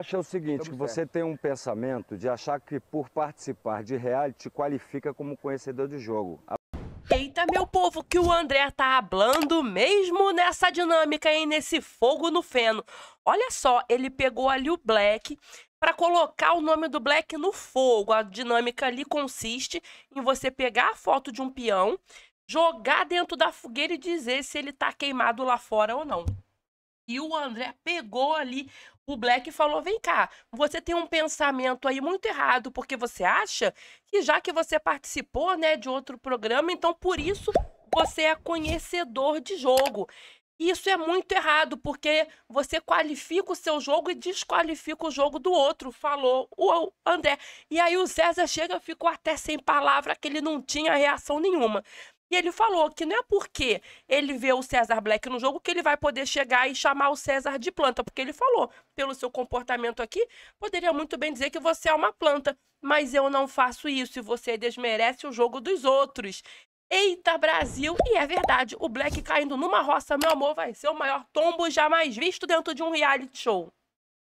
Acho é o seguinte, que você tem um pensamento de achar que por participar de reality qualifica como conhecedor de jogo. Eita, meu povo, que o André tá hablando mesmo nessa dinâmica e nesse fogo no feno. Olha só, ele pegou ali o Black para colocar o nome do Black no fogo. A dinâmica ali consiste em você pegar a foto de um peão, jogar dentro da fogueira e dizer se ele tá queimado lá fora ou não. E o André pegou ali o Black e falou: vem cá, você tem um pensamento aí muito errado, porque você acha que já que você participou né, de outro programa, então por isso você é conhecedor de jogo. Isso é muito errado, porque você qualifica o seu jogo e desqualifica o jogo do outro, falou o André. E aí o César chega, ficou até sem palavra, que ele não tinha reação nenhuma. E ele falou que não é porque ele vê o César Black no jogo que ele vai poder chegar e chamar o César de planta, porque ele falou, pelo seu comportamento aqui, poderia muito bem dizer que você é uma planta, mas eu não faço isso e você desmerece o jogo dos outros. Eita Brasil! E é verdade, o Black caindo numa roça, meu amor, vai ser o maior tombo jamais visto dentro de um reality show.